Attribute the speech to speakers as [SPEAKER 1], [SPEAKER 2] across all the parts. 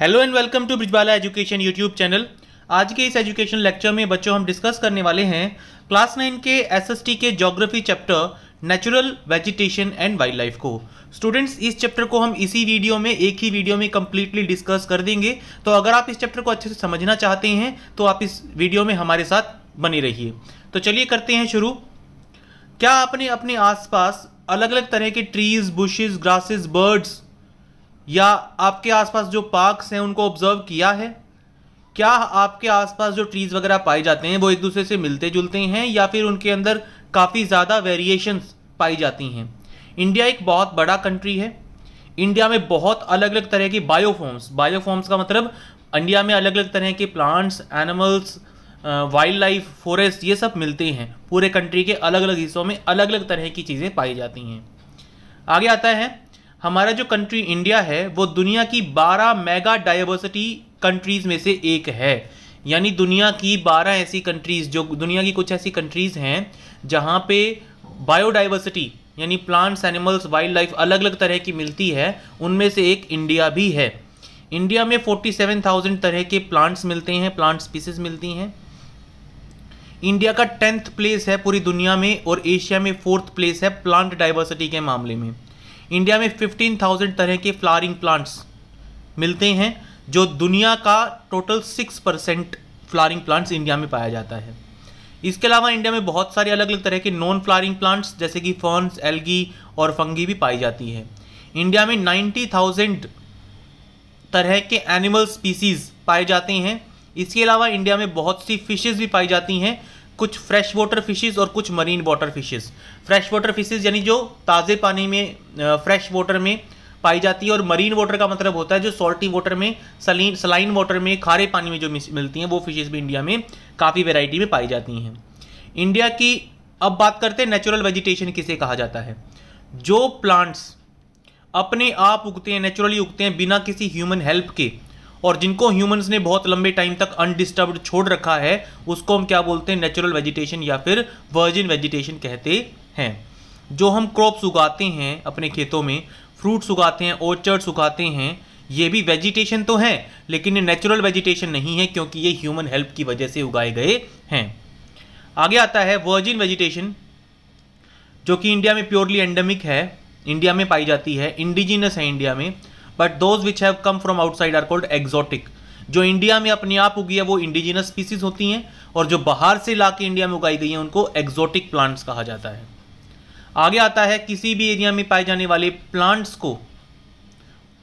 [SPEAKER 1] hello and welcome to Brijwala education YouTube channel आज के इस एजुकेशन लेक्चर में बच्चों हम डिस्कस करने वाले हैं क्लास नाइन के एसएसटी के geography chapter natural vegetation and wild life को स्टूडेंट्स इस चैप्टर को हम इसी वीडियो में एक ही वीडियो में कम्प्लीटली डिस्कस कर देंगे तो अगर आप इस चैप्टर को अच्छे से समझना चाहते हैं तो आप इस वीडियो में हमारे साथ बने रहिए तो चलिए करते हैं शुरू क्या आपने अपने आसपास अलग अलग तरह के ट्रीज बुशेज ग्रासेस बर्ड्स या आपके आसपास जो पार्क्स हैं उनको ऑब्जर्व किया है क्या आपके आसपास जो ट्रीज़ वगैरह पाए जाते हैं वो एक दूसरे से मिलते जुलते हैं या फिर उनके अंदर काफ़ी ज़्यादा वेरिएशंस पाई जाती हैं इंडिया एक बहुत बड़ा कंट्री है इंडिया में बहुत अलग अलग तरह की बायोफॉर्म्स बायोफॉर्म्स का मतलब इंडिया में अलग अलग तरह के plants animals wildlife forest ये सब मिलते हैं पूरे कंट्री के अलग अलग हिस्सों में अलग अलग तरह की चीज़ें पाई जाती हैं आगे आता है हमारा जो कंट्री इंडिया है वो दुनिया की 12 मेगा डाइवर्सिटी कंट्रीज़ में से एक है यानी दुनिया की 12 ऐसी कंट्रीज़ जो दुनिया की कुछ ऐसी कंट्रीज़ हैं जहाँ पे बायोडाइवर्सिटी यानी प्लांट्स एनिमल्स वाइल्ड लाइफ अलग अलग तरह की मिलती है उनमें से एक इंडिया भी है इंडिया में 47,000 तरह के प्लांट्स मिलते हैं प्लांट स्पीसीज मिलती हैं इंडिया का टेंथ प्लेस है पूरी दुनिया में और एशिया में फोर्थ प्लेस है प्लांट डाइवर्सिटी के मामले में इंडिया में 15,000 तरह के फ्लावरिंग प्लांट्स मिलते हैं जो दुनिया का total 6 percent flowering plants India में पाया जाता है इसके अलावा इंडिया में बहुत सारे अलग अलग तरह के नॉन फ्लारिंग प्लांट्स जैसे कि फर्न्स एल्गी और फंगी भी पाई जाती है इंडिया में 90,000 तरह के एनिमल स्पीसीज पाए जाते हैं इसके अलावा इंडिया में बहुत सी फिशेज भी पाई जाती हैं कुछ फ्रेश वाटर फिशेज और कुछ marine water fishes fresh water fishes यानी जो ताज़े पानी में फ्रेश वाटर में पाई जाती है और मरीन वाटर का मतलब होता है जो सॉल्टी वाटर में सलीन सलाइन वाटर में खारे पानी में जो मिलती हैं वो फिशेज़ भी इंडिया में काफ़ी वेराइटी में पाई जाती हैं इंडिया की अब बात करते हैं नेचुरल वेजिटेशन किसे कहा जाता है जो प्लांट्स अपने आप उगते हैं नेचुरली उगते हैं बिना किसी ह्यूमन हेल्प के और जिनको ह्यूमंस ने बहुत लंबे टाइम तक अनडिस्टर्ब छोड़ रखा है उसको हम क्या बोलते हैं नेचुरल वेजिटेशन या फिर वर्जिन वेजिटेशन कहते हैं जो हम क्रॉप्स उगाते हैं अपने खेतों में फ्रूट्स उगाते हैं ऑर्चर्ड्स उगाते हैं ये भी वेजिटेशन तो हैं लेकिन ये नेचुरल वेजिटेशन नहीं है क्योंकि ये ह्यूमन हेल्प की वजह से उगाए गए हैं आगे आता है वर्जिन वेजिटेशन जो कि इंडिया में प्योरली एंडेमिक है इंडिया में पाई जाती है इंडिजिनस है इंडिया में but those which have come from outside are called exotic जो इंडिया में अपने आप उगी है वो इंडिजिनस स्पीसीज होती हैं और जो बाहर से ला इंडिया में उगाई गई हैं उनको एग्जॉटिक प्लांट्स कहा जाता है आगे आता है किसी भी एरिया में पाए जाने वाले प्लांट्स को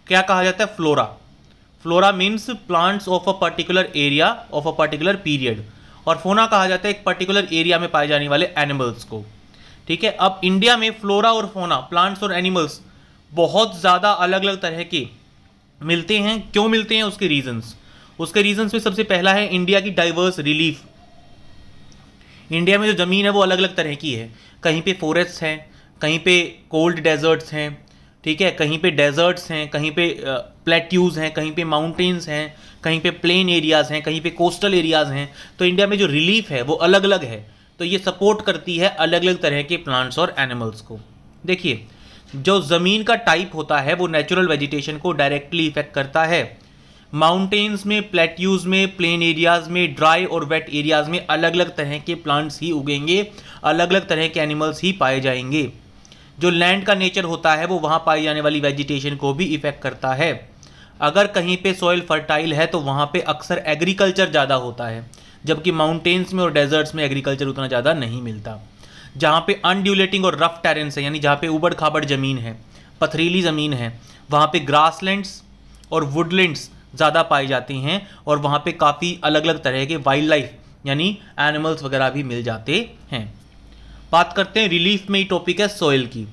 [SPEAKER 1] क्या कहा जाता है flora flora means plants of a particular area of a particular period और फोना कहा जाता है एक पर्टिकुलर एरिया में पाए जाने वाले एनिमल्स को ठीक है अब इंडिया में फ्लोरा और फोना प्लांट्स और एनिमल्स बहुत ज़्यादा अलग अलग तरह के मिलते हैं क्यों मिलते हैं उसके रीजंस उसके रीजंस में सबसे पहला है इंडिया की डाइवर्स रिलीफ इंडिया में जो ज़मीन है वो अलग अलग तरह की है कहीं पे फॉरेस्ट हैं कहीं पे कोल्ड डेजर्ट्स हैं ठीक है कहीं पे डेजर्ट्स हैं कहीं पे प्लेट्यूज़ हैं कहीं पे माउंटेन्स हैं कहीं पे प्लेन एरियाज़ हैं कहीं पे कोस्टल एरियाज़ हैं तो इंडिया में जो रिलीफ है वो अलग अलग है तो ये सपोर्ट करती है अलग अलग तरह के प्लांट्स और एनिमल्स को देखिए जो ज़मीन का टाइप होता है वो नेचुरल वेजिटेशन को डायरेक्टली इफेक्ट करता है माउंटेन्स में प्लेट्यूज में प्लेन एरियाज़ में ड्राई और वेट एरियाज़ में अलग अलग तरह के प्लांट्स ही उगेंगे अलग अलग तरह के एनिमल्स ही पाए जाएंगे जो लैंड का नेचर होता है वो वहाँ पाई जाने वाली वेजिटेशन को भी इफ़ेक्ट करता है अगर कहीं पे सॉइल फर्टाइल है तो वहाँ पे अक्सर एग्रीकल्चर ज़्यादा होता है जबकि माउंटेन्स में और डेजर्ट्स में एग्रीकल्चर उतना ज़्यादा नहीं मिलता जहाँ पे अनड्यूलेटिंग और रफ टेरेंस है यानी जहाँ पे उबड़ खाबड़ ज़मीन है पथरीली ज़मीन है वहाँ पे ग्रासलैंड्स और वुडलैंड्स ज़्यादा पाई जाती हैं और वहाँ पे काफ़ी अलग अलग तरह के वाइल्ड लाइफ यानी एनिमल्स वगैरह भी मिल जाते हैं बात करते हैं रिलीफ में ही टॉपिक है सॉइल की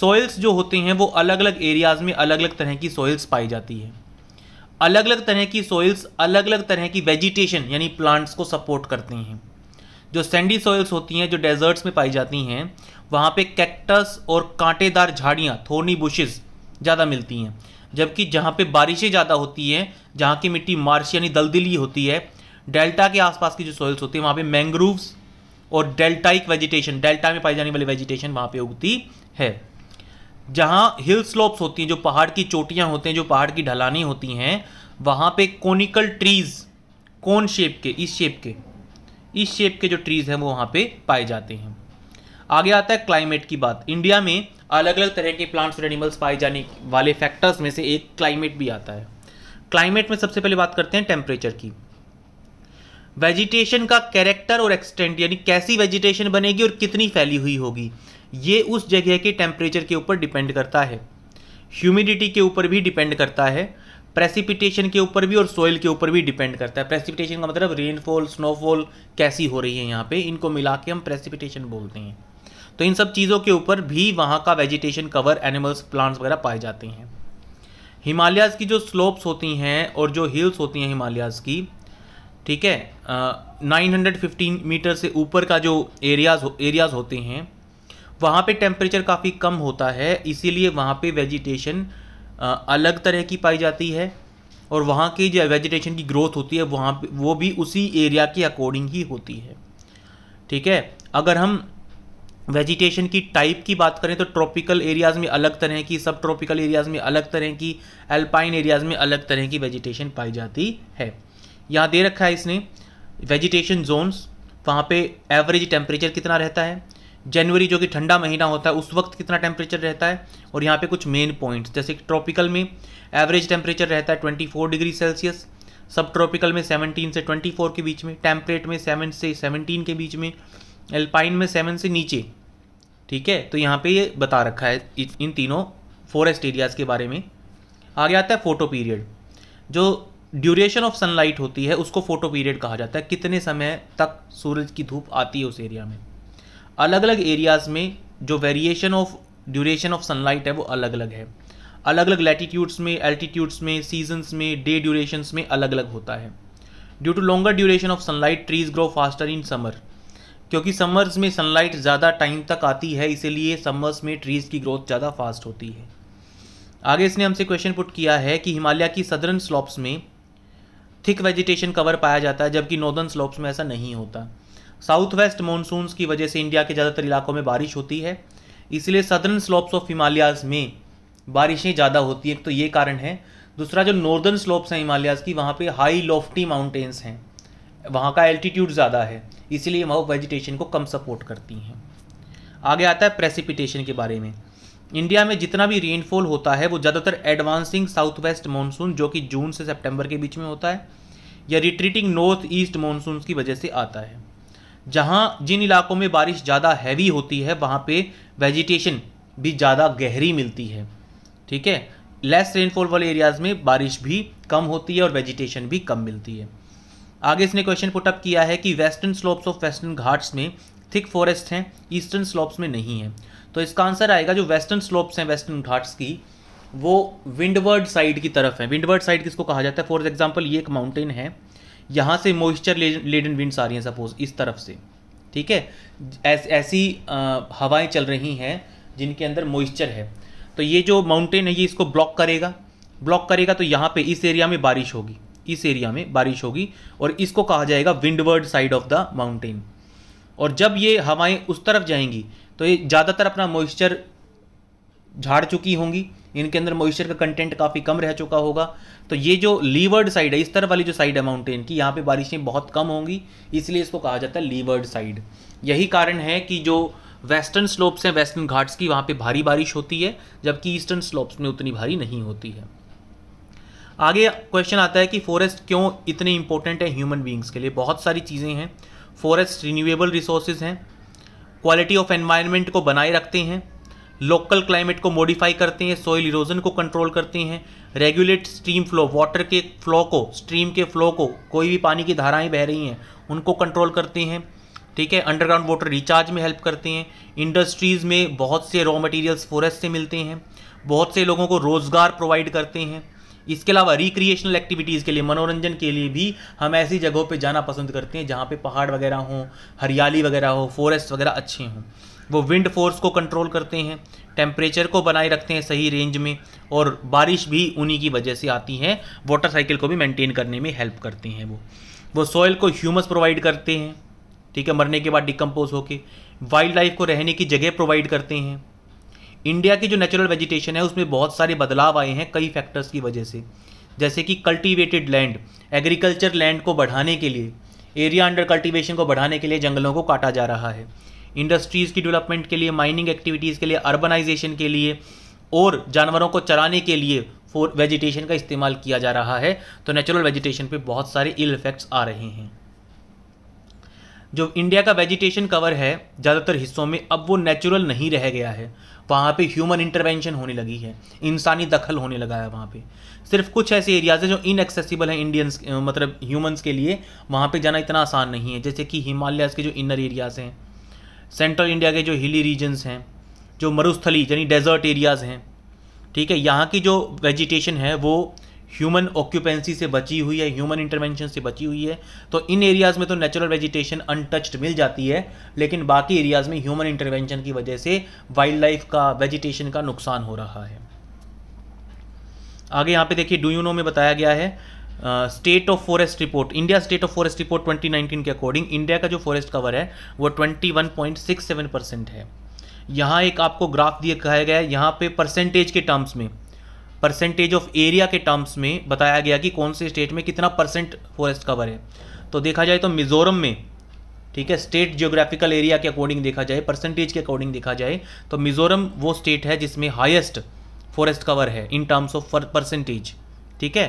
[SPEAKER 1] सॉइल्स जो होते हैं वो अलग अलग एरियाज़ में अलग अलग तरह की सॉइल्स पाई जाती है अलग अलग तरह की सॉइल्स अलग अलग तरह की वेजिटेशन यानी प्लांट्स को सपोर्ट करती हैं जो सैंडी सॉइल्स होती हैं जो डेजर्ट्स में पाई जाती हैं वहाँ पे कैक्टस और कांटेदार झाड़ियाँ थोनी बुशेज़ ज़्यादा मिलती हैं जबकि जहाँ पे बारिशें ज़्यादा होती हैं जहाँ की मिट्टी मार्श यानी दलदली होती है डेल्टा के आसपास की जो सॉइल्स होती हैं वहाँ पे मैंग्रोव्स और डेल्टाइक वेजिटेशन डेल्टा में पाई जाने वाली वेजिटेशन वहाँ पर उगती है जहाँ हिल स्लोप्स होती हैं जो पहाड़ की चोटियाँ होते हैं जो पहाड़ की ढलानी होती हैं वहाँ पर कोनिकल ट्रीज़ कौन शेप के इस शेप के इस शेप के जो ट्रीज़ हैं वो वहाँ पे पाए जाते हैं आगे आता है क्लाइमेट की बात इंडिया में अलग अलग तरह के प्लांट्स और एनिमल्स पाए जाने वाले फैक्टर्स में से एक क्लाइमेट भी आता है क्लाइमेट में सबसे पहले बात करते हैं टेम्परेचर की वेजिटेशन का कैरेक्टर और एक्सटेंट यानी कैसी वेजिटेशन बनेगी और कितनी फैली हुई होगी ये उस जगह के टेम्परेचर के ऊपर डिपेंड करता है ह्यूमिडिटी के ऊपर भी डिपेंड करता है प्रेसिपिटेशन के ऊपर भी और सॉइल के ऊपर भी डिपेंड करता है प्रेसिपिटेशन का मतलब रेनफॉल स्नोफॉल कैसी हो रही है यहाँ पे इनको मिला के हम प्रेसिपिटेशन बोलते हैं तो इन सब चीज़ों के ऊपर भी वहाँ का वेजिटेशन कवर एनिमल्स प्लांट्स वगैरह पाए जाते हैं हिमालयाज़ की जो स्लोप्स होती हैं और जो हिल्स होती हैं हिमालयाज़ की ठीक है नाइन हंड्रेड फिफ्टीन मीटर से ऊपर का जो एरियाज एरियाज होते हैं वहाँ पर टेम्परेचर काफ़ी कम होता है इसीलिए वहाँ पर वेजिटेशन अलग तरह की पाई जाती है और वहाँ की जो वेजिटेशन की ग्रोथ होती है वहाँ वो भी उसी एरिया के अकॉर्डिंग ही होती है ठीक है अगर हम वेजिटेशन की टाइप की बात करें तो ट्रॉपिकल एरियाज़ में अलग तरह की सब ट्रॉपिकल एरियाज़ में अलग तरह की एल्पाइन एरियाज़ में अलग तरह की वेजिटेशन पाई जाती है यहाँ दे रखा है इसने वेजिटेशन जोन्स वहाँ पे एवरेज टेम्परेचर कितना रहता है जनवरी जो कि ठंडा महीना होता है उस वक्त कितना टेम्परेचर रहता है और यहाँ पे कुछ मेन पॉइंट्स जैसे कि ट्रॉपिकल में एवरेज टेम्परेचर रहता है 24 डिग्री सेल्सियस सब ट्रॉपिकल में 17 से 24 के बीच में टेम्परेट में 7 से 17 के बीच में एल्पाइन में 7 से नीचे ठीक है तो यहाँ पे ये बता रखा है इन तीनों फॉरेस्ट एरियाज़ के बारे में आगे आता है फोटो पीरियड जो ड्यूरेशन ऑफ सनलाइट होती है उसको फोटो पीरियड कहा जाता है कितने समय तक सूरज की धूप आती है उस एरिया में अलग अलग एरियाज़ में जो variation of duration of sunlight है वो अलग अलग है अलग अलग लैटिट्यूड्स में एल्टीट्यूड्स में सीजन्स में डे ड्यूरेशंस में अलग अलग होता है due to longer duration of sunlight trees grow faster in summer क्योंकि समर्स में सनलाइट ज़्यादा टाइम तक आती है इसीलिए समर्स में ट्रीज़ की ग्रोथ ज़्यादा फास्ट होती है आगे इसने हमसे क्वेश्चन पुट किया है कि हिमालय की सदर्न स्लॉप्स में थिक वेजिटेशन कवर पाया जाता है जबकि नॉर्दर्न स्लॉप्स में ऐसा नहीं होता साउथ वेस्ट मानसून की वजह से इंडिया के ज़्यादातर इलाकों में बारिश होती है इसलिए सदर्न स्लोप्स ऑफ हिमालयाज़ में बारिशें ज़्यादा होती हैं तो ये कारण है दूसरा जो नॉर्दर्न स्लोप्स हैं हिमालयाज़ की वहाँ पे हाई लॉफ्टी माउंटेन्स हैं वहाँ का एल्टीट्यूड ज़्यादा है इसीलिए वह वेजिटेशन को कम सपोर्ट करती हैं आगे आता है प्रेसिपिटेशन के बारे में इंडिया में जितना भी रेनफॉल होता है वो ज़्यादातर एडवांसिंग साउथ वेस्ट मानसून जो कि जून से सेप्टेम्बर के बीच में होता है या रिट्रीटिंग नॉर्थ ईस्ट मानसून की वजह से आता है जहाँ जिन इलाकों में बारिश ज़्यादा हैवी होती है वहाँ पे वेजिटेशन भी ज़्यादा गहरी मिलती है ठीक है लेस रेनफॉल वाले एरियाज़ में बारिश भी कम होती है और वेजिटेशन भी कम मिलती है आगे इसने क्वेश्चन पुटअप किया है कि western slopes of western Ghats में थिक फॉरेस्ट हैं ईस्टर्न स्लोप्स में नहीं है तो इसका आंसर आएगा जो वेस्टर्न स्लोप्स हैं वेस्टर्न घाट्स की वो विंडवर्ड साइड की तरफ है विंडवर्ड साइड किसको कहा जाता है फॉर एग्जाम्पल ये एक माउंटेन है यहाँ से मॉइस्चर लेडन विंड्स आ रही हैं सपोज इस तरफ से ठीक है ऐस, ऐसी आ, हवाएं चल रही हैं जिनके अंदर मॉइस्चर है तो ये जो माउंटेन है ये इसको ब्लॉक करेगा ब्लॉक करेगा तो यहाँ पे इस एरिया में बारिश होगी इस एरिया में बारिश होगी और इसको कहा जाएगा windward side of the mountain और जब ये हवाएं उस तरफ जाएंगी तो ये ज़्यादातर अपना मॉइस्चर झाड़ चुकी होंगी इनके अंदर मॉइस्चर का कंटेंट काफ़ी कम रह चुका होगा तो ये जो लीवर्ड साइड है इस तरफ वाली जो साइड है माउंटेन की यहाँ पे बारिशें बहुत कम होंगी इसलिए इसको कहा जाता है लीवर्ड साइड यही कारण है कि जो वेस्टर्न स्लोप्स हैं वेस्टर्न घाट्स की वहाँ पे भारी बारिश होती है जबकि ईस्टर्न स्लोप्स में उतनी भारी नहीं होती है आगे क्वेश्चन आता है कि फॉरेस्ट क्यों इतने इंपॉर्टेंट है ह्यूमन बींग्स के लिए बहुत सारी चीज़ें हैं फॉरेस्ट रिन्यूएबल रिसोर्सेज हैं क्वालिटी ऑफ एनवायरनमेंट को बनाए रखते हैं लोकल क्लाइमेट को मॉडिफाई करते हैं सॉइल इरोजन को कंट्रोल करते हैं रेगुलेट स्ट्रीम फ्लो वाटर के फ्लो को स्ट्रीम के फ्लो को कोई भी पानी की धाराएं बह रही हैं उनको कंट्रोल करते हैं ठीक है अंडरग्राउंड वाटर रिचार्ज में हेल्प करते हैं इंडस्ट्रीज़ में बहुत से रॉ मटेरियल्स फॉरेस्ट से मिलते हैं बहुत से लोगों को रोज़गार प्रोवाइड करते हैं इसके अलावा रिक्रिएशनल एक्टिविटीज़ के लिए मनोरंजन के लिए भी हम ऐसी जगहों पर जाना पसंद करते हैं जहाँ पर पहाड़ वगैरह हों हरियाली वगैरह हो फॉरेस्ट वगैरह अच्छे हों वो विंड फोर्स को कंट्रोल करते हैं टेम्परेचर को बनाए रखते हैं सही रेंज में और बारिश भी उन्हीं की वजह से आती है वाटर साइकिल को भी मेंटेन करने में हेल्प करते हैं वो वो सॉइल को ह्यूमस प्रोवाइड करते हैं ठीक है मरने के बाद डिकम्पोज होके वाइल्ड लाइफ को रहने की जगह प्रोवाइड करते हैं इंडिया की जो नेचुरल वेजिटेशन है उसमें बहुत सारे बदलाव आए हैं कई फैक्टर्स की वजह से जैसे कि कल्टीवेटेड लैंड एग्रीकल्चर लैंड को बढ़ाने के लिए एरिया अंडर कल्टीवेशन को बढ़ाने के लिए जंगलों को काटा जा रहा है इंडस्ट्रीज़ की डेवलपमेंट के लिए माइनिंग एक्टिविटीज़ के लिए अर्बनाइजेशन के लिए और जानवरों को चराने के लिए फॉर वेजिटेशन का इस्तेमाल किया जा रहा है तो नेचुरल वेजिटेशन पे बहुत सारे इल इफेक्ट्स आ रहे हैं जो इंडिया का वेजिटेशन कवर है ज़्यादातर हिस्सों में अब वो नेचुरल नहीं रह गया है वहाँ पे ह्यूमन इंटरवेंशन होने लगी है इंसानी दखल होने लगा है वहाँ पे सिर्फ कुछ ऐसे एरियाज़ हैं जो इनएक्सेसिबल हैं इंडियंस मतलब ह्यूमंस के लिए वहाँ पे जाना इतना आसान नहीं है जैसे कि हिमालयस के जो इनर एरियाज़ हैं सेंट्रल इंडिया के जो हिली रीजन्स हैं जो मरुस्थली यानी डेजर्ट एरियाज़ हैं ठीक है यहाँ की जो वेजिटेशन है वो ह्यूमन ऑक्यूपेंसी से बची हुई है ह्यूमन इंटरवेंशन से बची हुई है तो इन एरियाज़ में तो नेचुरल वेजिटेशन अनटच्ड मिल जाती है लेकिन बाकी एरियाज़ में ह्यूमन इंटरवेंशन की वजह से वाइल्ड लाइफ का वेजिटेशन का नुकसान हो रहा है आगे यहाँ पे देखिए डू यू नो में बताया गया है state of forest report India state of forest report 2019 के अकॉर्डिंग इंडिया का जो फॉरेस्ट कवर है वो 21.67 परसेंट है यहाँ एक आपको ग्राफ दिया कहा गया है यहाँ पे परसेंटेज के टर्म्स में परसेंटेज ऑफ एरिया के टर्म्स में बताया गया कि कौन से स्टेट में कितना परसेंट फॉरेस्ट कवर है तो देखा जाए तो मिजोरम में ठीक है स्टेट जियोग्राफिकल एरिया के अकॉर्डिंग देखा जाए परसेंटेज के अकॉर्डिंग देखा जाए तो मिजोरम वो स्टेट है जिसमें हाईएस्ट फॉरेस्ट कवर है इन टर्म्स ऑफ परसेंटेज ठीक है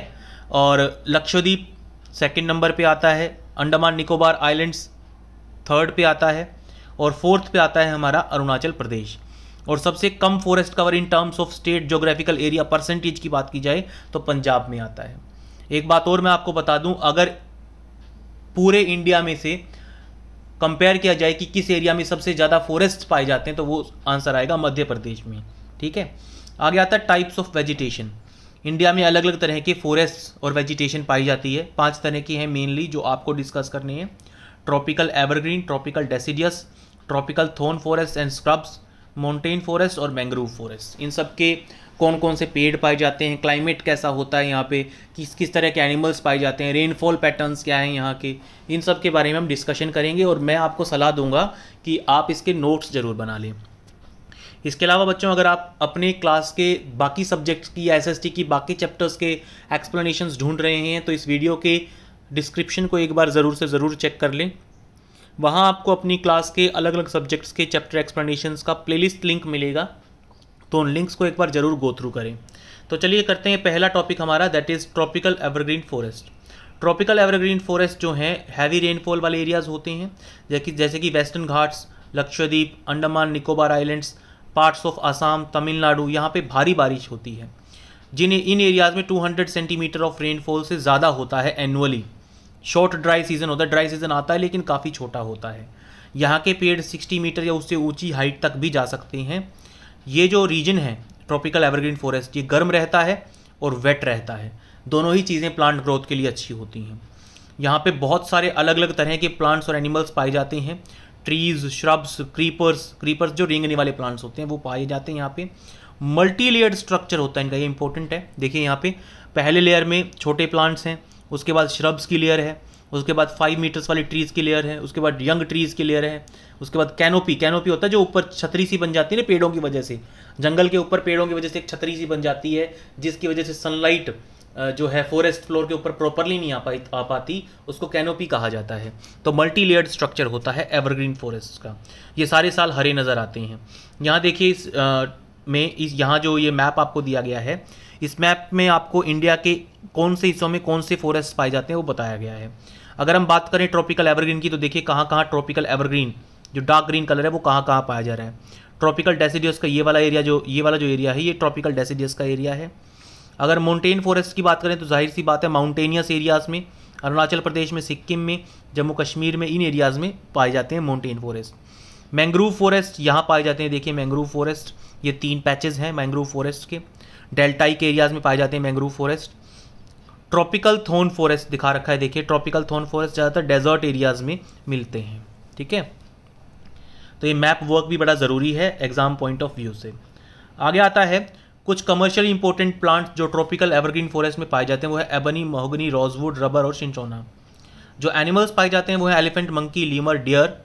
[SPEAKER 1] और लक्षद्वीप सेकंड नंबर पे आता है अंडमान निकोबार आइलैंड्स थर्ड पे आता है और फोर्थ पे आता है हमारा अरुणाचल प्रदेश और सबसे कम forest cover in terms of state geographical area percentage की बात की जाए तो पंजाब में आता है एक बात और मैं आपको बता दूं अगर पूरे इंडिया में से कंपेयर किया जाए कि किस एरिया में सबसे ज़्यादा फॉरेस्ट पाए जाते हैं तो वो आंसर आएगा मध्य प्रदेश में ठीक है आगे आता है टाइप्स ऑफ वेजिटेशन इंडिया में अलग अलग तरह के फॉरेस्ट और वेजिटेशन पाई जाती है पांच तरह की हैं मेनली जो आपको डिस्कस करनी है tropical evergreen tropical deciduous tropical thorn forest and scrubs mountain forest और मैंग्रोव फॉरेस्ट इन सब के कौन कौन से पेड़ पाए जाते हैं क्लाइमेट कैसा होता है यहाँ पे किस किस तरह के एनिमल्स पाए जाते हैं रेनफॉल पैटर्न्स क्या हैं यहाँ के इन सब के बारे में हम डिस्कशन करेंगे और मैं आपको सलाह दूंगा कि आप इसके नोट्स ज़रूर बना लें इसके अलावा बच्चों अगर आप अपने क्लास के बाकी सब्जेक्ट्स की या एस की बाकी चैप्टर्स के एक्सप्लेनेशन ढूंढ रहे हैं तो इस वीडियो के डिस्क्रिप्शन को एक बार ज़रूर से ज़रूर चेक कर लें वहाँ आपको अपनी क्लास के अलग अलग सब्जेक्ट्स के चैप्टर एक्सप्लेनेशन का प्लेलिस्ट लिंक मिलेगा तो उन लिंक्स को एक बार ज़रूर गो थ्रू करें तो चलिए करते हैं पहला टॉपिक हमारा that is tropical evergreen forest tropical evergreen forest जो हैं हैवी रेनफॉल वाले एरियाज़ होते हैं जैसे कि जैसे कि Western Ghats Lakshadweep Andaman Nicobar islands parts of Assam Tamil Nadu यहाँ पे भारी बारिश होती है जिन्हें इन एरियाज़ में 200 सेंटीमीटर ऑफ रेनफॉल से ज़्यादा होता है एनुअली शॉर्ट ड्राई सीज़न होता है ड्राई सीज़न आता है लेकिन काफ़ी छोटा होता है यहाँ के पेड़ 60 मीटर या उससे ऊंची हाइट तक भी जा सकते हैं ये जो रीजन है ट्रॉपिकल एवरग्रीन फॉरेस्ट ये गर्म रहता है और वेट रहता है दोनों ही चीज़ें प्लांट ग्रोथ के लिए अच्छी होती हैं यहाँ पे बहुत सारे अलग अलग तरह के प्लांट्स और एनिमल्स पाए जाते हैं ट्रीज श्रब्स क्रीपर्स क्रीपर्स जो रेंगने वाले प्लांट्स होते हैं वो पाए जाते हैं यहाँ पे मल्टी लेयर्ड स्ट्रक्चर होता है इनका ये इंपॉर्टेंट है देखिए यहाँ पे पहले लेयर में छोटे प्लांट्स हैं उसके बाद श्रब्स की लेयर है उसके बाद फाइव मीटर्स वाली ट्रीज़ की लेयर है उसके बाद यंग ट्रीज़ की लेयर है उसके बाद कैनोपी कैनोपी होता है जो ऊपर छतरी सी बन जाती है ना पेड़ों की वजह से जंगल के ऊपर पेड़ों की वजह से एक छतरी सी बन जाती है जिसकी वजह से सनलाइट जो है फॉरेस्ट फ्लोर के ऊपर प्रॉपरली नहीं आ पाई आ पाती उसको कैनोपी कहा जाता है तो मल्टी लेयर्ड स्ट्रक्चर होता है एवरग्रीन फॉरेस्ट का ये सारे साल हरे नज़र आते हैं यहाँ देखिए इस आ, में इस यहाँ जो ये मैप आपको दिया गया है इस मैप में आपको इंडिया के कौन से हिस्सों में कौन से फॉरेस्ट पाए जाते हैं वो बताया गया है अगर हम बात करें ट्रॉपिकल एवरग्रीन की तो देखिए कहाँ कहाँ ट्रॉपिकल एवरग्रीन जो डार्क ग्रीन कलर है वो कहाँ कहाँ पाया जा रहा है ट्रॉपिकल डेसीडियस का ये वाला एरिया जो ये वाला जो एरिया है ये ट्रॉपिकल डेसीडियस का एरिया है अगर माउंटेन फॉरेस्ट की बात करें तो जाहिर सी बात है माउंटेनियस एरियाज़ में अरुणाचल प्रदेश में सिक्किम में जम्मू कश्मीर में इन एरियाज़ में पाए जाते हैं माउंटेन फॉरेस्ट मैंग्रोव फॉरेस्ट यहाँ पाए जाते हैं देखिए मैंग्रोव फॉरेस्ट ये तीन पैचेज हैं मैंग्रोव फॉरेस्ट के डेल्टाई के एरियाज़ में पाए जाते हैं mangrove forest tropical thorn forest दिखा रखा है देखिए ट्रॉपिकल थोन फॉरेस्ट ज़्यादातर डेजर्ट एरियाज़ में मिलते हैं ठीक है तो ये मैप वर्क भी बड़ा ज़रूरी है एग्ज़ाम पॉइंट ऑफ व्यू से आगे आता है कुछ कमर्शियल इंपॉर्टेंट प्लांट जो ट्रॉपिकल एवरग्रीन फॉरेस्ट में पाए जाते हैं वो है एबनी महोगनी रोजवुड रबर और सिंचोना जो एनिमल्स पाए जाते हैं वो है elephant monkey lemur deer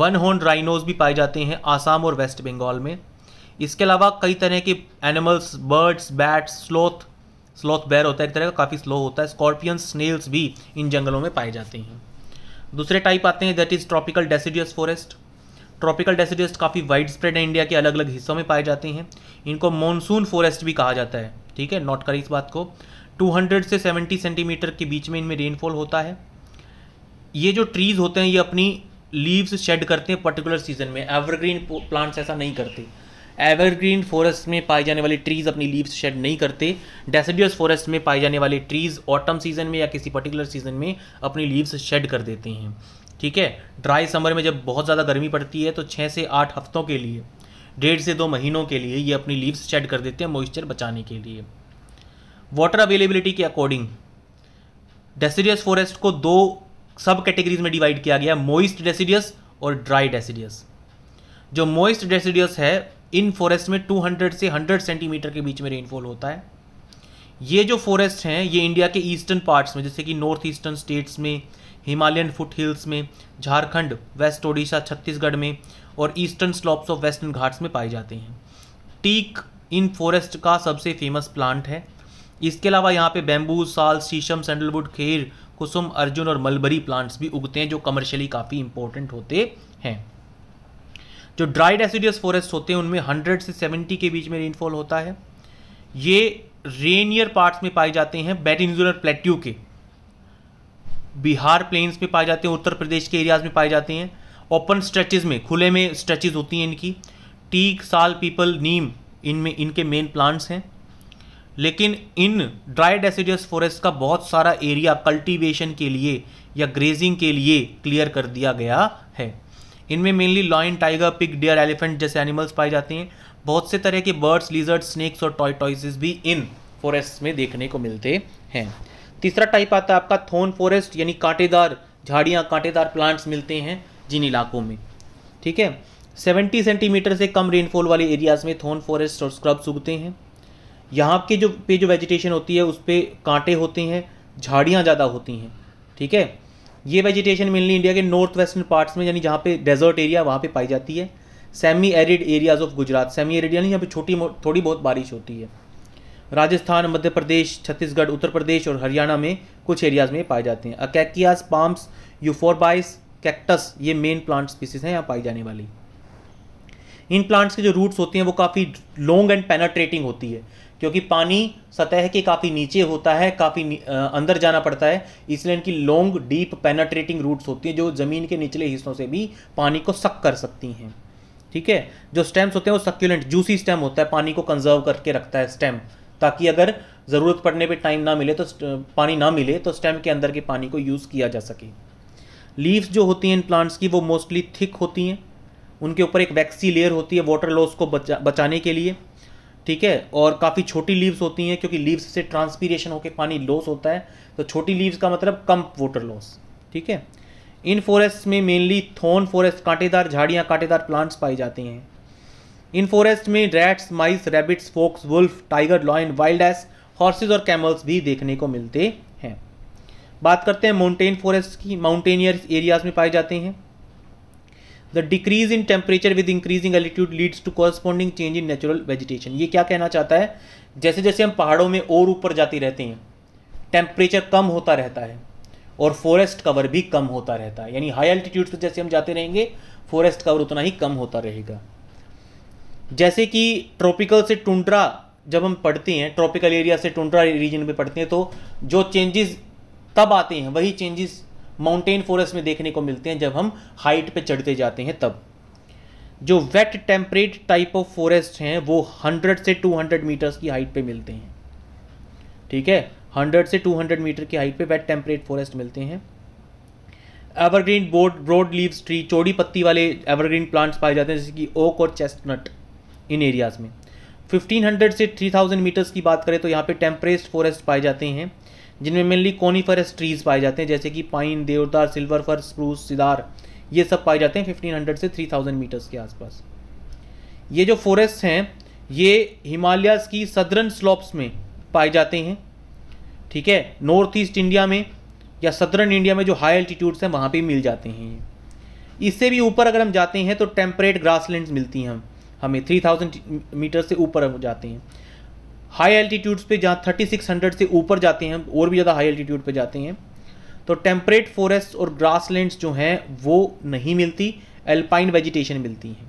[SPEAKER 1] one horn rhinos भी पाए जाते हैं आसाम और वेस्ट बंगाल में इसके अलावा कई तरह के animals birds bats sloth sloth bear होता है एक तरह का काफ़ी स्लो होता है स्कॉर्पियन स्नेल्स भी इन जंगलों में पाए जाते हैं दूसरे टाइप आते हैं that is tropical deciduous forest tropical deciduous काफ़ी वाइड स्प्रेड है इंडिया के अलग अलग हिस्सों में पाए जाते हैं इनको मानसून फॉरेस्ट भी कहा जाता है ठीक है नोट करें इस बात को 200 से 70 सेंटीमीटर के बीच में इनमें रेनफॉल होता है ये जो ट्रीज होते हैं ये अपनी लीव्स शेड करते हैं पर्टिकुलर सीजन में एवरग्रीन प्लांट्स ऐसा नहीं करते एवरग्रीन फॉरेस्ट में पाए जाने वाले ट्रीज अपनी लीव्स शेड नहीं करते डेसिडियस फॉरेस्ट में पाए जाने वाले ट्रीज ऑटम सीजन में या किसी पर्टिकुलर सीजन में अपनी लीव्स शेड कर देते हैं ठीक है ड्राई समर में जब बहुत ज़्यादा गर्मी पड़ती है तो छः से आठ हफ्तों के लिए डेढ़ से दो महीनों के लिए ये अपनी लीव्स शेड कर देते हैं मॉइस्चर बचाने के लिए वाटर अवेलेबिलिटी के अकॉर्डिंग डेसीडियस फॉरेस्ट को दो सब कैटेगरीज में डिवाइड किया गया मोइस्ट डेसीडियस और ड्राई डेसीडियस जो मोइस्ट डेसीडियस है इन फॉरेस्ट में 200 से 100 सेंटीमीटर के बीच में रेनफॉल होता है ये जो फॉरेस्ट हैं ये इंडिया के ईस्टर्न पार्ट्स में जैसे कि नॉर्थ ईस्टर्न स्टेट्स में हिमालयन फुट हिल्स में झारखंड वेस्ट ओडिशा छत्तीसगढ़ में और eastern slopes of western Ghats में पाए जाते हैं टीक इन फॉरेस्ट का सबसे फेमस प्लांट है इसके अलावा यहाँ पे बैम्बू साल शीशम सैंडलवुड खेर कुसुम अर्जुन और मलबरी प्लांट्स भी उगते हैं जो कमर्शियली काफ़ी इंपॉर्टेंट होते हैं जो ड्राइड एसिडियस फॉरेस्ट होते हैं उनमें 100 से 70 के बीच में रेनफॉल होता है ये रेनियर पार्ट्स में पाए जाते हैं बेटिनजुलर प्लेट्यू के बिहार प्लेन्स में पाए जाते हैं उत्तर प्रदेश के एरियाज में पाए जाते हैं ओपन स्ट्रेचेज में खुले में स्ट्रेचेज होती हैं इनकी टीक साल पीपल नीम इनमें इनके मेन प्लांट्स हैं लेकिन इन ड्राई डेसिडियस फॉरेस्ट का बहुत सारा एरिया कल्टीवेशन के लिए या ग्रेजिंग के लिए क्लियर कर दिया गया है इनमें mainly lion tiger pig deer elephant जैसे एनिमल्स पाए जाते हैं बहुत से तरह के बर्ड्स लीजर्ड स्नैक्स और टॉय टॉयसेस भी इन फॉरेस्ट में देखने को मिलते हैं तीसरा टाइप आता है आपका थोन फॉरेस्ट यानी कांटेदार झाड़ियाँ कांटेदार प्लांट्स मिलते हैं जिन इलाकों में ठीक है 70 सेंटीमीटर से कम रेनफॉल वाले एरियाज़ में थोन फॉरेस्ट और स्क्रब्स उगते हैं यहाँ के जो पे जो वेजिटेशन होती है उस पर कांटे होते हैं झाड़ियाँ ज़्यादा होती हैं ठीक है ये वेजिटेशन मेनली इंडिया के नॉर्थ वेस्टर्न पार्ट्स में यानी जहाँ पे डेजर्ट एरिया वहाँ पे पाई जाती है semi arid areas of Gujarat semi arid यानी यहाँ पे छोटी थोड़ी बहुत बारिश होती है राजस्थान मध्य प्रदेश छत्तीसगढ़ उत्तर प्रदेश और हरियाणा में कुछ एरियाज़ में पाए जाते हैं अकैकियाज पाम्स यूफोरबाइस कैक्टस ये मेन प्लांट स्पीसीज हैं यहाँ पाई जाने वाली इन प्लांट्स के जो रूट्स होते हैं वो काफ़ी लॉन्ग एंड पेनाट्रेटिंग होती है क्योंकि पानी सतह के काफ़ी नीचे होता है काफ़ी अंदर जाना पड़ता है इसलिए इनकी लॉन्ग डीप पेनाट्रेटिंग रूट्स होती हैं जो ज़मीन के निचले हिस्सों से भी पानी को सक कर सकती हैं ठीक है जो स्टेम्स होते हैं वो सक्यूलेंट जूसी स्टेम होता है पानी को कंजर्व करके रखता है स्टेम ताकि अगर ज़रूरत पड़ने पे टाइम ना मिले तो पानी ना मिले तो स्टेम के अंदर के पानी को यूज़ किया जा सके लीव्स जो होती हैं इन प्लांट्स की वो मोस्टली थिक होती हैं उनके ऊपर एक वैक्सी लेयर होती है वाटर लॉस को बचा बचाने के लिए ठीक है और काफ़ी छोटी लीव्स होती हैं क्योंकि लीव्स से ट्रांसपीरेशन होकर पानी लॉस होता है तो छोटी लीव्स का मतलब कम वाटर लॉस ठीक है इन फॉरेस्ट में मेनली थोन फॉरेस्ट कांटेदार झाड़ियाँ कांटेदार प्लांट्स पाई जाती हैं इन फॉरेस्ट में rats mice rabbits fox wolf tiger lion wild ass horses और कैमल्स भी देखने को मिलते हैं बात करते हैं माउंटेन फॉरेस्ट की माउंटेनियर एरियाज में पाए जाते हैं the decrease in temperature with increasing altitude leads to corresponding change in natural vegetation ये क्या कहना चाहता है जैसे जैसे हम पहाड़ों में और ऊपर जाते रहते हैं टेम्परेचर कम होता रहता है और फॉरेस्ट कवर भी कम होता रहता है यानी हाई एल्टीट्यूड पर जैसे हम जाते रहेंगे फॉरेस्ट कवर उतना ही कम होता रहेगा जैसे कि ट्रॉपिकल से टुंड्रा जब हम पढ़ते हैं ट्रॉपिकल एरिया से टुंड्रा रीजन में पढ़ते हैं तो जो चेंजेस तब आते हैं वही चेंजेस माउंटेन फॉरेस्ट में देखने को मिलते हैं जब हम हाइट पे चढ़ते जाते हैं तब जो wet temperate type of forest हैं वो 100 से 200 मीटर्स की हाइट पे मिलते हैं ठीक है 100 से 200 मीटर की हाइट पे वेट टेम्परेट फॉरेस्ट मिलते हैं evergreen board broad leaves tree चौड़ी पत्ती वाले एवरग्रीन प्लांट्स पाए जाते हैं जैसे कि ओक और चेस्टनट इन एरियाज़ में 1500 से 3000 मीटर्स की बात करें तो यहाँ पे टेम्परेस्ट फॉरेस्ट पाए जाते हैं जिनमें मेनली फॉरेस्ट ट्रीज़ पाए जाते हैं जैसे कि पाइन देवदार सिल्वर फर स्प्रूस सिदार ये सब पाए जाते हैं 1500 से 3000 मीटर्स के आसपास ये जो फॉरेस्ट हैं ये हिमालयस की सदरन स्लॉप्स में पाए जाते हैं ठीक है नॉर्थ ईस्ट इंडिया में या सदरन इंडिया में जो हाई एल्टीट्यूड्स हैं वहाँ पर मिल जाते हैं ये इससे भी ऊपर अगर हम जाते हैं तो टेम्परेट ग्रास मिलती हैं हमें 3000 मीटर से ऊपर जाते हैं हाई एल्टीट्यूड्स पे जहाँ 3600 से ऊपर जाते हैं और भी ज़्यादा हाई एल्टीट्यूड पे जाते हैं तो टेम्परेट फॉरेस्ट और ग्रास जो हैं वो नहीं मिलती एल्पाइन वेजिटेशन मिलती हैं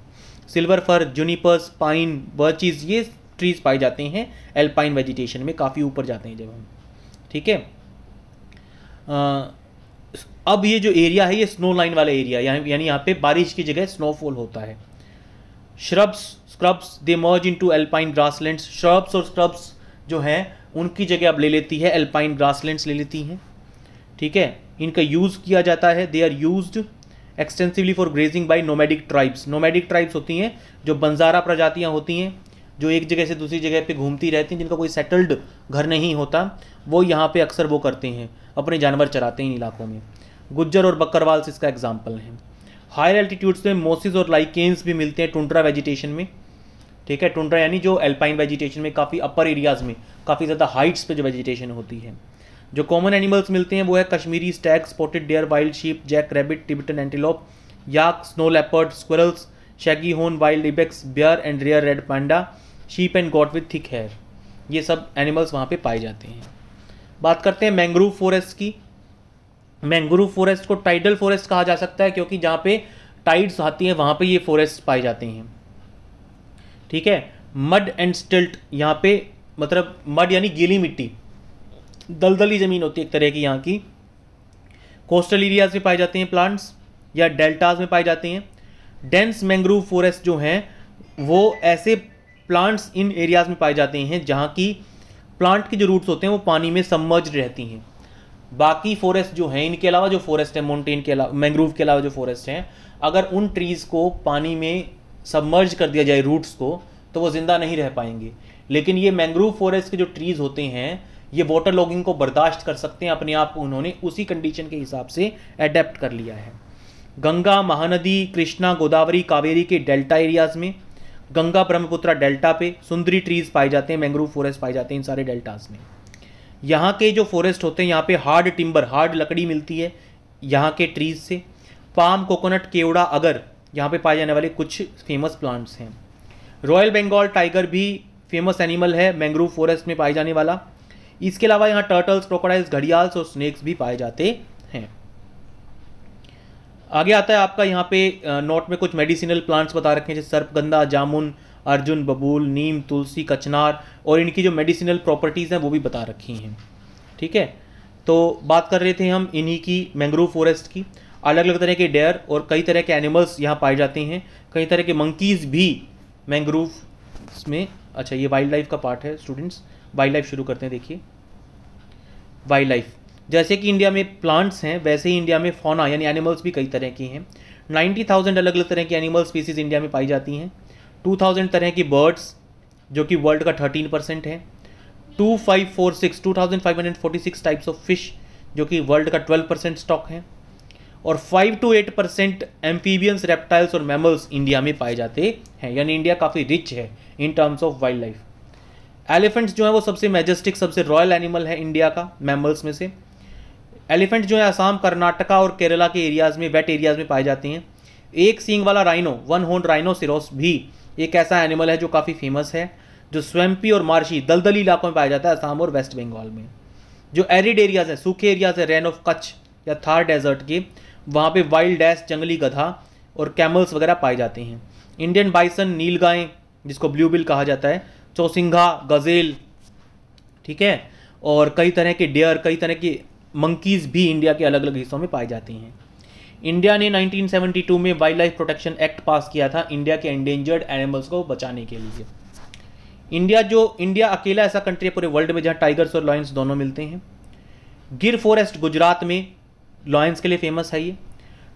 [SPEAKER 1] silver fir junipers pine birches ये ट्रीज पाए जाते हैं एल्पाइन वेजिटेशन में काफ़ी ऊपर जाते हैं जब हम ठीक है अब ये जो एरिया है ये स्नो लाइन वाला एरिया यानी यहाँ पे बारिश की जगह स्नोफॉल होता है shrubs scrubs they merge into alpine grasslands shrubs और स्क्रब्स जो हैं उनकी जगह अब ले लेती है एल्पाइन ग्रासलैंड्स ले लेती हैं ठीक है इनका यूज़ किया जाता है they are use extensively for grazing by nomadic tribes nomadic tribes होती हैं जो बंजारा प्रजातियाँ होती हैं जो एक जगह से दूसरी जगह पे घूमती रहती हैं जिनका कोई सेटल्ड घर नहीं होता वो यहाँ पे अक्सर वो करते हैं अपने जानवर चराते हैं इन इलाकों में गुज्जर और बकरवाल्स इसका एग्जाम्पल है हायर एल्टीट्यूड्स में मोसिस और लाइकेन्स भी मिलते हैं टुंड्रा वेजिटेशन में ठीक है टुंड्रा यानी जो एल्पाइन वेजिटेशन में काफ़ी अपर एरियाज़ में काफ़ी ज़्यादा हाइट्स पे जो वेजिटेशन होती है जो कॉमन एनिमल्स मिलते हैं वो है Kashmiri stag spotted deer wild sheep jack rabbit Tibetan antelope yak snow leopard squirrels shaggy horn wild ibex bear and rare red panda sheep and goat with thick hair ये सब animals वहाँ पे पाए जाते हैं बात करते हैं मैंग्रोव फॉरेस्ट की मैंग्रोव फॉरेस्ट को टाइडल फॉरेस्ट कहा जा सकता है क्योंकि जहाँ पे टाइड्स आती हैं वहाँ पे ये फॉरेस्ट पाए जाते हैं ठीक है मड एंड स्टिल्ट यहाँ पे मतलब मड यानी गीली मिट्टी दलदली ज़मीन होती है एक तरह की यहाँ की कोस्टल एरियाज में पाए जाते हैं प्लांट्स या डेल्टाज में पाए जाते हैं डेंस मैंग्रोव फॉरेस्ट जो हैं वो ऐसे प्लांट्स इन एरियाज में पाए जाते हैं जहाँ की प्लांट के जो रूट्स होते हैं वो पानी में सम्मर्ज रहती हैं बाकी फॉरेस्ट जो है इनके अलावा जो फॉरेस्ट है माउंटेन के अलावा मैंग्रोव के अलावा जो फॉरेस्ट हैं अगर उन ट्रीज़ को पानी में सबमर्ज कर दिया जाए रूट्स को तो वो ज़िंदा नहीं रह पाएंगे लेकिन ये मैंग्रोव फॉरेस्ट के जो ट्रीज़ होते हैं ये वाटर लॉगिंग को बर्दाश्त कर सकते हैं अपने आप को उन्होंने उसी कंडीशन के हिसाब से अडेप्ट कर लिया है गंगा महानदी कृष्णा गोदावरी कावेरी के डेल्टा एरियाज़ में गंगा ब्रह्मपुत्रा डेल्टा पे सुंदरी ट्रीज़ पाए जाते हैं मैंग्रोव फॉरेस्ट पाए जाते हैं इन सारे डेल्टाज में यहाँ के जो फॉरेस्ट होते हैं यहाँ पे हार्ड टिम्बर हार्ड लकड़ी मिलती है यहाँ के ट्रीज से पाम कोकोनट केवड़ा अगर यहाँ पे पाए जाने वाले कुछ फेमस प्लांट्स हैं रॉयल बंगाल टाइगर भी फेमस एनिमल है मैंग्रोव फॉरेस्ट में पाए जाने वाला इसके अलावा यहाँ टर्टल्स क्रोकोडाइल्स घड़ियाल्स और स्नेक्स भी पाए जाते हैं आगे आता है आपका यहाँ पे नोट में कुछ मेडिसिनल प्लांट्स बता रखे हैं जैसे सर्पगंधा जामुन अर्जुन बबूल नीम तुलसी कचनार और इनकी जो मेडिसिनल प्रॉपर्टीज़ हैं वो भी बता रखी हैं ठीक है तो बात कर रहे थे हम इन्हीं की मैंग्रोव फॉरेस्ट की अलग अलग तरह के डेयर और कई तरह के एनिमल्स यहाँ पाए जाते हैं कई तरह के मंकीज़ भी मैंग्रोव में अच्छा ये वाइल्ड लाइफ का पार्ट है स्टूडेंट्स वाइल्ड लाइफ शुरू करते हैं देखिए वाइल्ड लाइफ जैसे कि इंडिया में प्लांट्स हैं वैसे ही इंडिया में फोना यानी एनिमल्स भी कई तरह की हैं 90,000 अलग अलग तरह की एनिमल स्पीसीज़ इंडिया में पाई जाती हैं टू थाउजेंड तरह की बर्ड्स जो कि वर्ल्ड का थर्टीन परसेंट है two five four six two thousand five hundred forty six types of fish जो कि वर्ल्ड का ट्वेल्व परसेंट स्टॉक है और five two eight percent amphibians reptiles और मैमल्स इंडिया में पाए जाते हैं यानी इंडिया काफ़ी रिच है in terms of wildlife elephants जो है वो सबसे मेजेस्टिक सबसे रॉयल एनिमल है इंडिया का मैमल्स में से एलिफेंट जो है आसाम कर्नाटका और केरला के एरियाज में वेट एरियाज में पाए जाते हैं एक सींग वाला rhino one horn rhinoceros भी एक ऐसा एनिमल है जो काफ़ी फेमस है जो स्वैम्पी और मार्शी दलदली इलाकों में पाया जाता है असम और वेस्ट बंगाल में जो एरिड एरियाज हैं सूखे एरियाज है रेन ऑफ कच्छ या थार डेजर्ट के वहाँ पे वाइल्ड डैस जंगली गधा और कैमल्स वगैरह पाए जाते हैं इंडियन बाइसन नील गायें जिसको ब्लू बिल कहा जाता है चौसिंघा गजेल ठीक है और कई तरह के डेयर कई तरह के मंकीज़ भी इंडिया के अलग अलग हिस्सों में पाए जाते हैं इंडिया ने 1972 में wild life protection act pass किया था इंडिया के एंडेंजर्ड एनिमल्स को बचाने के लिए इंडिया जो इंडिया अकेला ऐसा कंट्री है पूरे वर्ल्ड में जहाँ टाइगर्स और लॉयंस दोनों मिलते हैं गिर फॉरेस्ट गुजरात में लॉयंस के लिए फेमस है ये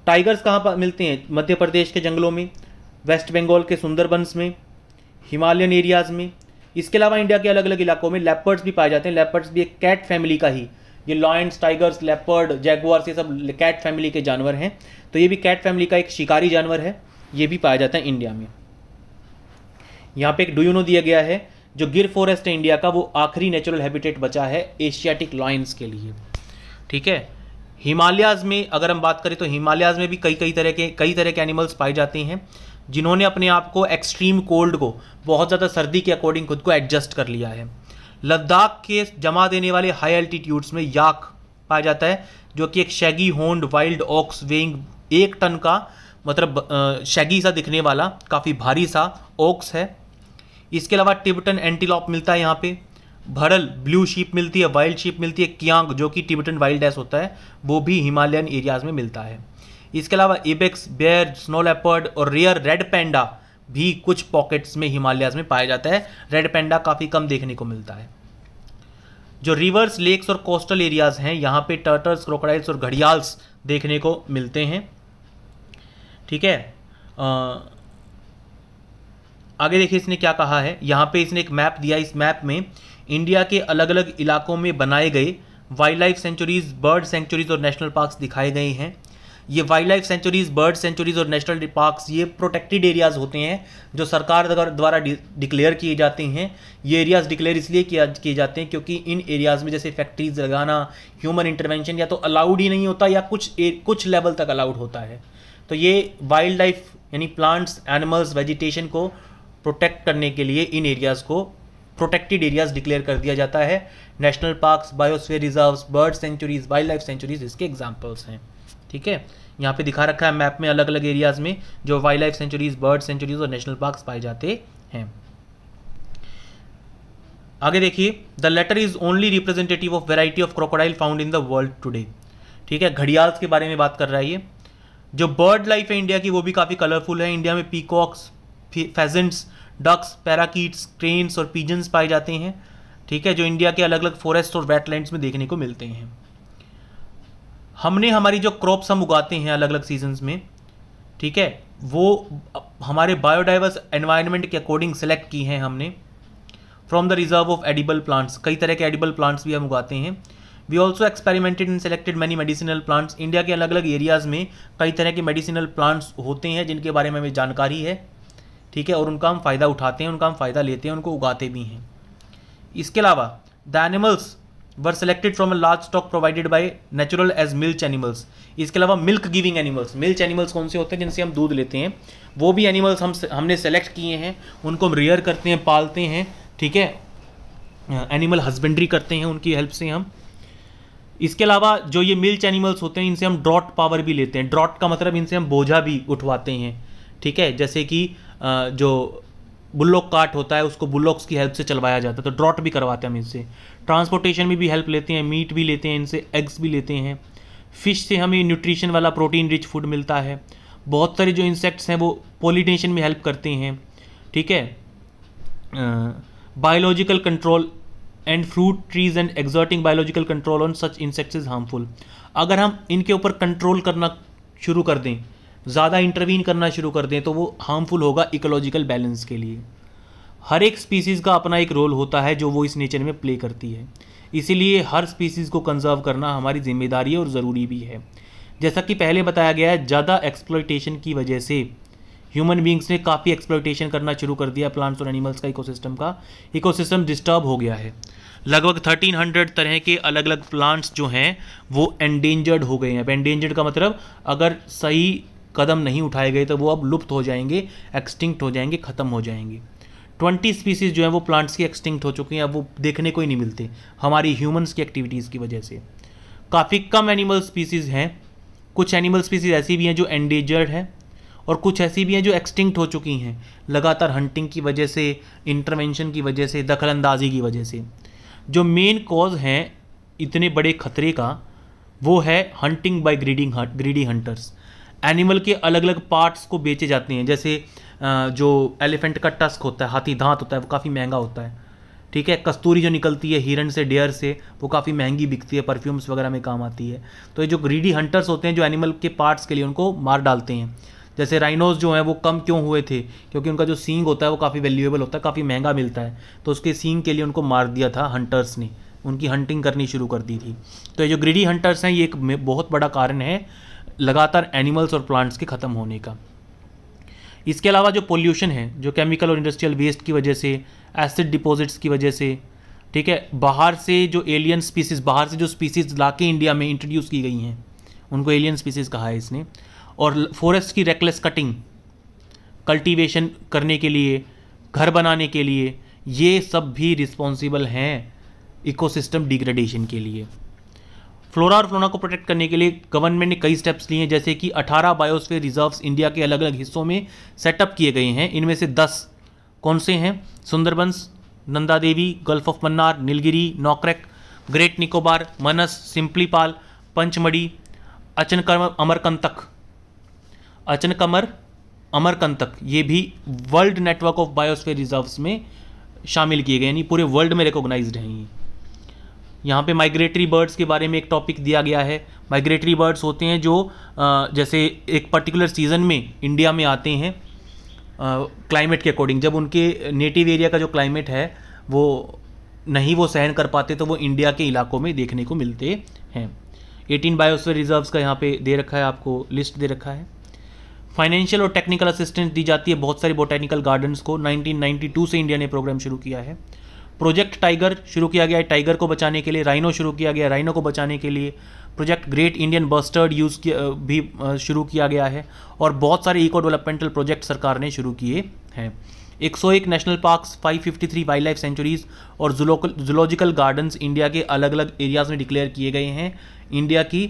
[SPEAKER 1] टाइगर्स कहाँ पर मिलते हैं मध्य प्रदेश के जंगलों में वेस्ट बंगाल के सुंदरबंस में हिमालयन एरियाज़ में इसके अलावा इंडिया के अलग अलग इलाकों में लेपर्ड्स भी पाए जाते हैं लेपर्ड्स भी एक कैट फैमिली का ही ये लॉयंस टाइगर्स लेपर्ड जैगुआर्स ये सब कैट फैमिली के जानवर हैं तो ये भी कैट फैमिली का एक शिकारी जानवर है ये भी पाया जाता है इंडिया में यहाँ पे एक डूयूनो दिया गया है जो गिर फॉरेस्ट है इंडिया का वो आखिरी नेचुरल हैबिटेट बचा है एशियाटिक लॉयंस के लिए ठीक है हिमालयाज में अगर हम बात करें तो हिमालयाज में भी कई कई तरह के कई तरह के एनिमल्स पाए जाते हैं जिन्होंने अपने आप को एक्सट्रीम कोल्ड को बहुत ज़्यादा सर्दी के अकॉर्डिंग खुद को एडजस्ट कर लिया है लद्दाख के जमा देने वाले हाई एल्टीट्यूड्स में याक पाया जाता है जो कि एक shaggy horned wild ox weighing एक टन का मतलब शैगी सा दिखने वाला काफ़ी भारी सा ऑक्स है इसके अलावा टिबटन एंटीलॉप मिलता है यहाँ पे भरल ब्लू शीप मिलती है वाइल्ड शीप मिलती है कियांग जो कि टिबटन वाइल्ड एस होता है वो भी हिमालयन एरियाज में मिलता है इसके अलावा एबेक्स बेयर स्नो लेपर्ड और रेयर रेड पैंडा भी कुछ पॉकेट्स में हिमालयाज में पाया जाता है रेड पेंडा काफ़ी कम देखने को मिलता है जो रिवर्स लेक्स और कोस्टल एरियाज हैं यहाँ पे टर्टल्स क्रोकोडाइल्स और घड़ियाल्स देखने को मिलते हैं ठीक है आ, आगे देखिए इसने क्या कहा है यहाँ पे इसने एक मैप दिया इस मैप में इंडिया के अलग अलग इलाकों में बनाए गए wild life sanctuaries bird sanctuaries और नेशनल पार्क्स दिखाए गए हैं ये wild life sanctuaries bird sanctuaries और नेशनल पार्क्स ये प्रोटेक्टेड एरियाज़ होते हैं जो सरकार द्वारा डिक्लेयर किए जाते हैं ये एरियाज़ डिक्लेयर इसलिए किए जाते हैं क्योंकि इन एरियाज़ में जैसे फैक्ट्रीज लगाना ह्यूमन इंटरवेंशन या तो अलाउड ही नहीं होता या कुछ कुछ लेवल तक अलाउड होता है तो ये वाइल्ड लाइफ यानी प्लांट्स एनिमल्स वेजिटेशन को प्रोटेक्ट करने के लिए इन एरियाज़ को प्रोटेक्टेड एरियाज डिक्लेयर कर दिया जाता है national parks biosphere reserves bird sanctuaries wild life sanctuaries इसके एग्जाम्पल्स हैं ठीक है यहाँ पे दिखा रखा है मैप में अलग अलग एरियाज में जो wild life sanctuaries bird sanctuaries और नेशनल पार्क पाए जाते हैं आगे देखिए the latter is only representative of variety of crocodile found in the world today ठीक है घड़ियाल्स के बारे में बात कर रहा है ये जो बर्ड लाइफ है इंडिया की वो भी काफ़ी कलरफुल है इंडिया में peacocks pheasants ducks parakeets cranes और पीजन्स पाए जाते हैं ठीक है जो इंडिया के अलग अलग फॉरेस्ट और वेटलैंड्स में देखने को मिलते हैं हमने हमारी जो क्रॉप्स हम उगाते हैं अलग अलग सीजन्स में ठीक है वो हमारे बायोडाइवर्स एनवायरनमेंट के अकॉर्डिंग सेलेक्ट की हैं हमने from the reserve of edible plants कई तरह के एडिबल प्लांट्स भी हम उगाते हैं we also experimented in selected many medicinal plants India के अलग अलग एरियाज़ में कई तरह के मेडिसिनल प्लांट्स होते हैं जिनके बारे में हमें जानकारी है ठीक है और उनका हम फ़ायदा उठाते हैं उनका हम फ़ायदा लेते हैं उनको उगाते भी हैं इसके अलावा the animals were selected from a large stock provided by natural as milch animals इसके अलावा milk giving animals milch animals कौन से होते हैं जिनसे हम दूध लेते हैं वो भी एनिमल्स हम हमने सेलेक्ट किए हैं उनको हम रेयर करते हैं पालते हैं ठीक है एनिमल हस्बेंड्री करते हैं उनकी हेल्प से हम इसके अलावा जो ये मिल्च एनिमल्स होते हैं इनसे हम ड्रॉट पावर भी लेते हैं ड्रॉट का मतलब इनसे हम बोझा भी उठवाते हैं ठीक है जैसे कि जो बुल्लॉक काट होता है उसको बुल्लॉक्स की हेल्प से चलवाया जाता है तो ड्रॉट भी करवाते हैं हम इनसे ट्रांसपोर्टेशन में भी हेल्प लेते हैं मीट भी लेते हैं इनसे एग्स भी लेते हैं फिश से हमें न्यूट्रिशन वाला प्रोटीन रिच फूड मिलता है बहुत सारे जो इंसेक्ट्स हैं वो पोलिटेशन में हेल्प करते हैं ठीक है biological control and fruit trees and exotic biological control on such insects is harmful अगर हम इनके ऊपर कंट्रोल करना शुरू कर दें ज़्यादा इंटरवीन करना शुरू कर दें तो वो हार्मफुल होगा इकोलॉजिकल बैलेंस के लिए हर एक स्पीसीज़ का अपना एक रोल होता है जो वो इस नेचर में प्ले करती है इसीलिए हर स्पीसीज़ को कंजर्व करना हमारी जिम्मेदारी है और ज़रूरी भी है जैसा कि पहले बताया गया है ज़्यादा एक्सप्लोइटेशन की वजह से ह्यूमन बींग्स ने काफ़ी एक्सप्लोइटेशन करना शुरू कर दिया प्लांट्स और एनिमल्स का इकोसिस्टम का इकोसिस्टम डिस्टर्ब हो गया है लगभग 1300 तरह के अलग अलग प्लांट्स जो हैं वो एंडेंजर्ड हो गए हैं एंडेंजर्ड का मतलब अगर सही कदम नहीं उठाए गए तो वो अब लुप्त हो जाएंगे एक्सटिंक्ट हो जाएंगे ख़त्म हो जाएंगे ट्वेंटी स्पीसीज जो है वो प्लांट्स की एक्सटिंक्ट हो चुकी हैं अब वो देखने को ही नहीं मिलते हमारी ह्यूमंस की एक्टिविटीज़ की वजह से काफ़ी कम एनिमल स्पीसीज़ हैं कुछ एनिमल स्पीसीज़ ऐसी भी हैं जो एंडेजर्ड हैं और कुछ ऐसी भी हैं जो एक्सटिंक्ट हो चुकी हैं लगातार हंटिंग की वजह से इंटरवेंशन की वजह से दखल अंदाजी की वजह से जो मेन कॉज हैं इतने बड़े खतरे का वो है hunting by greedy greedy hunters animal के अलग अलग पार्ट्स को बेचे जाते हैं जैसे जो एलिफेंट का टस्क होता है हाथी दांत होता है वो काफ़ी महंगा होता है ठीक है कस्तूरी जो निकलती है हिरन से डेयर से वो काफ़ी महंगी बिकती है परफ्यूम्स वगैरह में काम आती है तो ये जो ग्रीडी हंटर्स होते हैं जो एनिमल के पार्ट्स के लिए उनको मार डालते हैं जैसे राइनोज जो हैं वो कम क्यों हुए थे क्योंकि उनका जो सींग होता है वो काफ़ी वैल्यूएबल होता है काफ़ी महंगा मिलता है तो उसके सींग के लिए उनको मार दिया था हंटर्स ने उनकी हंटिंग करनी शुरू कर दी थी तो ये जो ग्रीडी हंटर्स हैं ये एक बहुत बड़ा कारण है लगातार एनिमल्स और प्लांट्स के ख़त्म होने का इसके अलावा जो पोल्यूशन है जो केमिकल और इंडस्ट्रियल वेस्ट की वजह से एसिड डिपॉजिट्स की वजह से ठीक है बाहर से जो एलियन स्पीसीज बाहर से जो स्पीसीज ला के इंडिया में इंट्रोड्यूस की गई हैं उनको एलियन स्पीसीज कहा है इसने और फॉरेस्ट की रेकलेस कटिंग कल्टीवेशन करने के लिए घर बनाने के लिए ये सब भी रिस्पॉन्सिबल हैं इकोसिस्टम डिग्रेडेशन के लिए फ्लोरा और फ्लोना को प्रोटेक्ट करने के लिए गवर्नमेंट ने कई स्टेप्स लिए हैं जैसे कि 18 बायोस्फीयर रिजर्व्स इंडिया के अलग अलग हिस्सों में सेटअप किए गए हैं इनमें से 10 कौन से हैं Sundarbans Nanda Devi Gulf of Mannar Nilgiri Nokrek Great Nicobar Manas Simlipal Pachmarhi अचन अमरकंतक अचन कमर अमरकंतक ये भी world network of biosphere reserves में शामिल किए गए यानी पूरे वर्ल्ड में रिकोगनाइज हैं ये यहाँ पे माइग्रेटरी बर्ड्स के बारे में एक टॉपिक दिया गया है माइग्रेटरी बर्ड्स होते हैं जो जैसे एक पर्टिकुलर सीज़न में इंडिया में आते हैं क्लाइमेट के अकॉर्डिंग जब उनके नेटिव एरिया का जो क्लाइमेट है वो नहीं वो सहन कर पाते तो वो इंडिया के इलाकों में देखने को मिलते हैं एटीन बायोस्फीयर रिजर्व्स का यहाँ पे दे रखा है आपको लिस्ट दे रखा है फाइनेंशियल और टेक्निकल असिस्टेंस दी जाती है बहुत सारी बोटेनिकल गार्डन्स को 1992 से इंडिया ने प्रोग्राम शुरू किया है प्रोजेक्ट टाइगर शुरू किया गया है टाइगर को बचाने के लिए राइनो शुरू किया गया राइनो को बचाने के लिए प्रोजेक्ट ग्रेट इंडियन बस्टर्ड यूज़ भी शुरू किया गया है और बहुत सारे इको डेवलपमेंटल प्रोजेक्ट सरकार ने शुरू किए हैं 101 national parks 553 wild life sanctuaries और जुलॉजिकल गार्डन्स इंडिया के अलग अलग एरियाज में डिक्लेयर किए गए हैं इंडिया की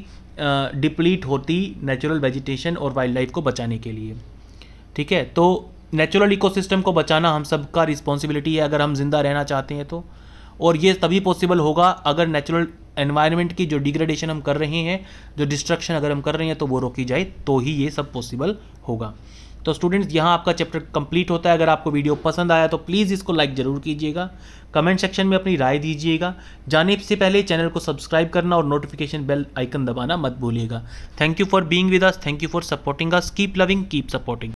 [SPEAKER 1] डिप्लीट होती नेचुरल वेजिटेशन और वाइल्ड लाइफ को बचाने के लिए ठीक है तो नेचुरल इकोसिस्टम को बचाना हम सब का रिस्पॉन्सिबिलिटी है अगर हम जिंदा रहना चाहते हैं तो और ये तभी पॉसिबल होगा अगर नेचुरल एनवायरनमेंट की जो डिग्रेडेशन हम कर रहे हैं जो डिस्ट्रक्शन अगर हम कर रहे हैं तो वो रोकी जाए तो ही ये सब पॉसिबल होगा तो स्टूडेंट्स यहाँ आपका चैप्टर कंप्लीट होता है अगर आपको वीडियो पसंद आया तो प्लीज़ इसको लाइक ज़रूर कीजिएगा कमेंट सेक्शन में अपनी राय दीजिएगा जाने से पहले चैनल को सब्सक्राइब करना और नोटिफिकेशन बेल आइकन दबाना मत भूलिएगा thank you for being with us thank you for supporting us keep loving keep supporting